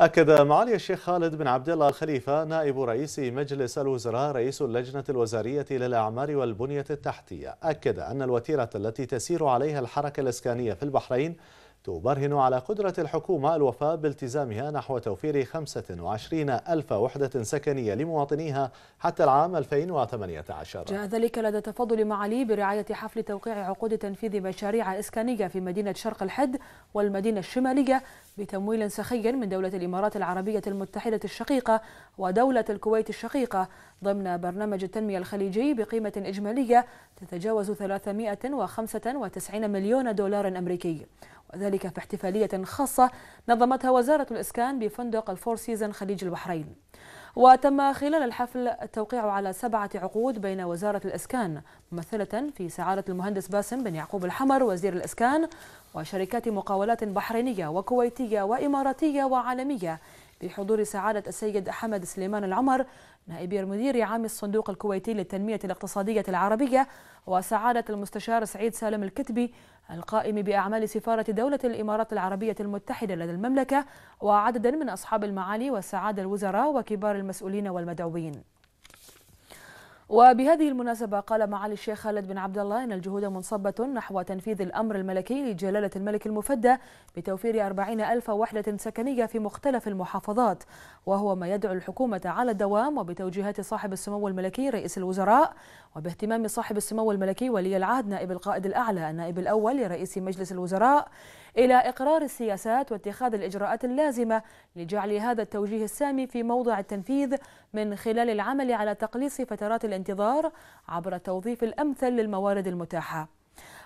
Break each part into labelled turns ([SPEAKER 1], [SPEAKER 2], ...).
[SPEAKER 1] أكد معالي الشيخ خالد بن عبد الله الخليفة نائب رئيس مجلس الوزراء رئيس اللجنة الوزارية للأعمار والبنية التحتية أكد أن الوتيرة التي تسير عليها الحركة الإسكانية في البحرين تبرهن على قدرة الحكومة الوفاء بالتزامها نحو توفير 25 ألف وحدة سكنية لمواطنيها حتى العام 2018
[SPEAKER 2] جاء ذلك لدى تفضل معالي برعاية حفل توقيع عقود تنفيذ مشاريع إسكانية في مدينة شرق الحد والمدينة الشمالية بتمويل سخي من دولة الإمارات العربية المتحدة الشقيقة ودولة الكويت الشقيقة ضمن برنامج التنمية الخليجي بقيمة إجمالية تتجاوز 395 مليون دولار أمريكي وذلك في احتفالية خاصة نظمتها وزارة الإسكان بفندق الفور سيزن خليج البحرين وتم خلال الحفل التوقيع على سبعة عقود بين وزارة الإسكان ممثلة في سعادة المهندس باسم بن يعقوب الحمر وزير الإسكان وشركات مقاولات بحرينية وكويتية وإماراتية وعالمية بحضور سعادة السيد حمد سليمان العمر نائب المدير عام الصندوق الكويتي للتنمية الاقتصادية العربية وسعادة المستشار سعيد سالم الكتبي القائم بأعمال سفارة دولة الإمارات العربية المتحدة لدى المملكة وعددا من أصحاب المعالي والسعادة الوزراء وكبار المسؤولين والمدعوين وبهذه المناسبة قال معالي الشيخ خالد بن عبد الله أن الجهود منصبة نحو تنفيذ الأمر الملكي لجلالة الملك المفدى بتوفير أربعين ألف وحدة سكنية في مختلف المحافظات وهو ما يدعو الحكومة على الدوام وبتوجيهات صاحب السمو الملكي رئيس الوزراء وباهتمام صاحب السمو الملكي ولي العهد نائب القائد الأعلى النائب الأول لرئيس مجلس الوزراء إلى إقرار السياسات واتخاذ الإجراءات اللازمة لجعل هذا التوجيه السامي في موضع التنفيذ من خلال العمل على تقليص فترات الانتظار عبر التوظيف الأمثل للموارد المتاحة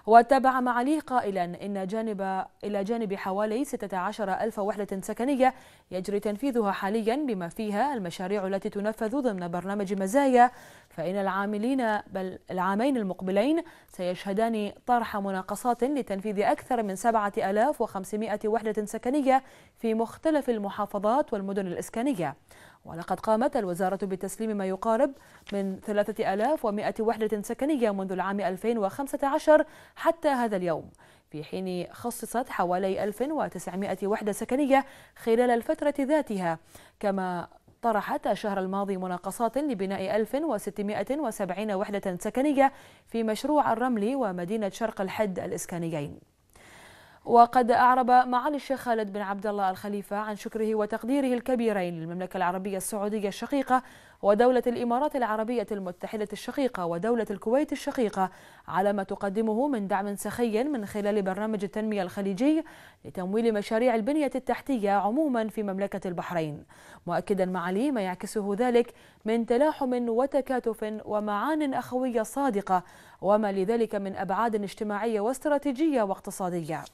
[SPEAKER 2] وتابع معاليه قائلا إن جانب إلى جانب حوالي 16 ألف وحدة سكنية يجري تنفيذها حاليا بما فيها المشاريع التي تنفذ ضمن برنامج مزايا فإن العاملين بل العامين المقبلين سيشهدان طرح مناقصات لتنفيذ أكثر من 7500 وحدة سكنية في مختلف المحافظات والمدن الإسكانية ولقد قامت الوزارة بتسليم ما يقارب من 3100 وحدة سكنية منذ العام 2015 حتى هذا اليوم في حين خصصت حوالي 1900 وحدة سكنية خلال الفترة ذاتها كما طرحت الشهر الماضي مناقصات لبناء 1670 وحدة سكنية في مشروع الرمل ومدينة شرق الحد الإسكانيين وقد أعرب معالي الشيخ خالد بن عبد الله الخليفة عن شكره وتقديره الكبيرين للمملكة العربية السعودية الشقيقة ودولة الإمارات العربية المتحدة الشقيقة ودولة الكويت الشقيقة على ما تقدمه من دعم سخي من خلال برنامج التنمية الخليجي لتمويل مشاريع البنية التحتية عموما في مملكة البحرين مؤكدا معالي ما يعكسه ذلك من تلاحم وتكاتف ومعان أخوية صادقة وما لذلك من أبعاد اجتماعية واستراتيجية واقتصادية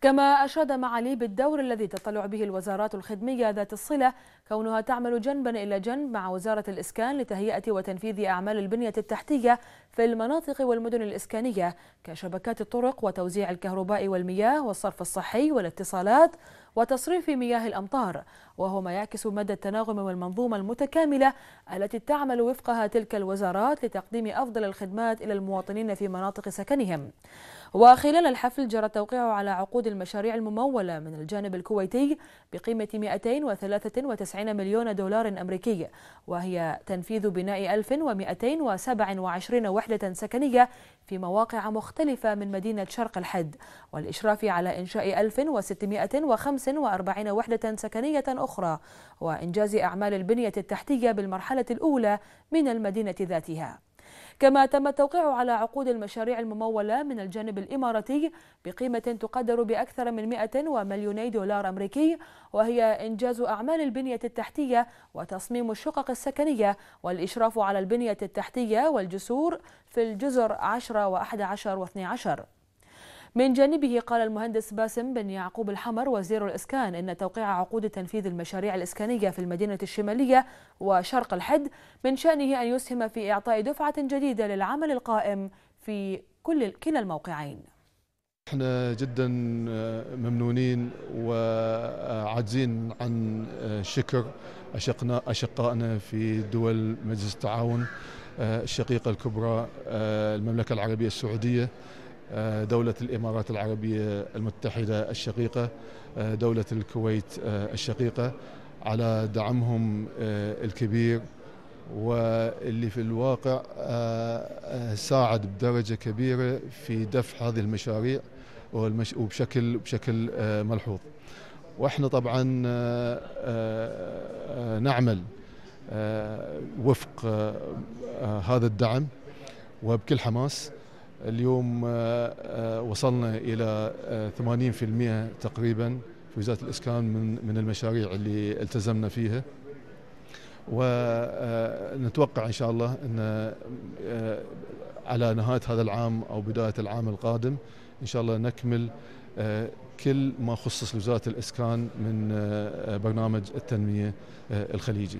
[SPEAKER 2] كما أشاد معالي بالدور الذي تطلع به الوزارات الخدمية ذات الصلة كونها تعمل جنبا إلى جنب مع وزارة الإسكان لتهيئة وتنفيذ أعمال البنية التحتية في المناطق والمدن الإسكانية كشبكات الطرق وتوزيع الكهرباء والمياه والصرف الصحي والاتصالات وتصريف مياه الأمطار وهو ما يعكس مدى التناغم والمنظومة المتكاملة التي تعمل وفقها تلك الوزارات لتقديم أفضل الخدمات إلى المواطنين في مناطق سكنهم وخلال الحفل جرى التوقيع على عقود المشاريع الممولة من الجانب الكويتي بقيمة 293 مليون دولار أمريكي وهي تنفيذ بناء 1227 وحدة وحدة سكنية في مواقع مختلفة من مدينة شرق الحد والإشراف على إنشاء 1645 وحدة سكنية أخرى وإنجاز أعمال البنية التحتية بالمرحلة الأولى من المدينة ذاتها كما تم التوقيع على عقود المشاريع الممولة من الجانب الإماراتي بقيمة تقدر بأكثر من 100 ومليوني دولار أمريكي وهي إنجاز أعمال البنية التحتية وتصميم الشقق السكنية والإشراف على البنية التحتية والجسور في الجزر 10 و11 و12 من جانبه قال المهندس باسم بن يعقوب الحمر وزير الإسكان إن توقيع عقود تنفيذ المشاريع الإسكانية في المدينة الشمالية وشرق الحد من شأنه أن يسهم في إعطاء دفعة جديدة للعمل القائم في كل كلا الموقعين
[SPEAKER 1] احنا جدا آه، ممنونين وعاجزين عن آه، شكر اشقنا اشقائنا في دول مجلس التعاون آه، الشقيقه الكبرى المملكه العربيه السعوديه آه، دولة الإمارات العربية المتحدة الشقيقة آه، دولة الكويت آه، الشقيقة على دعمهم الكبير واللي في الواقع ساعد بدرجة كبيرة في دفع هذه المشاريع وبشكل بشكل ملحوظ واحنا طبعا نعمل وفق هذا الدعم وبكل حماس اليوم آه، آه، وصلنا إلى 80% آه، تقريبا في وزارة الإسكان من من المشاريع اللي التزمنا فيها ونتوقع إن شاء الله أن على نهاية هذا العام أو بداية العام القادم إن شاء الله نكمل كل ما خصص لوزارة الإسكان من برنامج التنمية الخليجي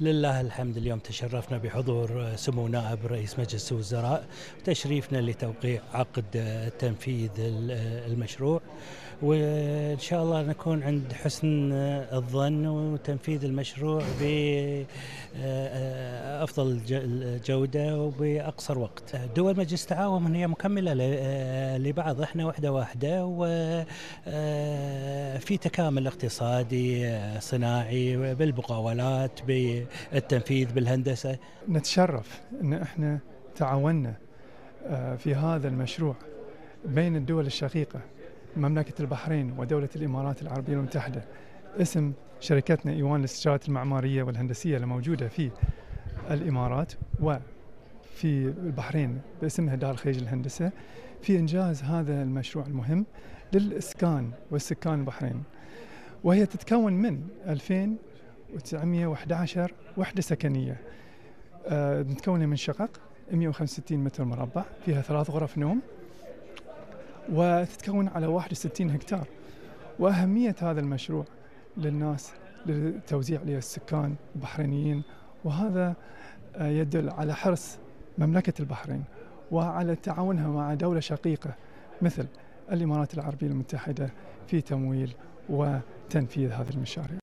[SPEAKER 2] لله الحمد اليوم تشرفنا بحضور سمو نائب رئيس مجلس الوزراء تشريفنا لتوقيع عقد تنفيذ المشروع وان شاء الله نكون عند حسن الظن وتنفيذ المشروع بافضل آه، آه، جوده وباقصر وقت. دول مجلس التعاون هي مكمله آه، لبعض احنا وحده واحده وفي تكامل اقتصادي صناعي بالمقاولات ب بالتنفيذ بالهندسه
[SPEAKER 3] نتشرف ان احنا تعاوننا آه، في هذا المشروع بين الدول الشقيقه مملكه البحرين ودوله الامارات العربيه المتحده اسم شركتنا ايوان للاستشارات المعماريه والهندسيه الموجوده في الامارات وفي البحرين باسمها دار خليج الهندسه في انجاز هذا المشروع المهم للاسكان والسكان البحرين وهي تتكون من 2000 911 وحدة سكنية آه، متكونة من شقق 165 متر مربع فيها ثلاث غرف نوم وتتكون على 61 هكتار وأهمية هذا المشروع للناس للتوزيع للسكان البحرينيين وهذا آه، يدل على حرص مملكة البحرين وعلى تعاونها مع دولة شقيقة مثل الإمارات العربية المتحدة في تمويل وتنفيذ هذه المشاريع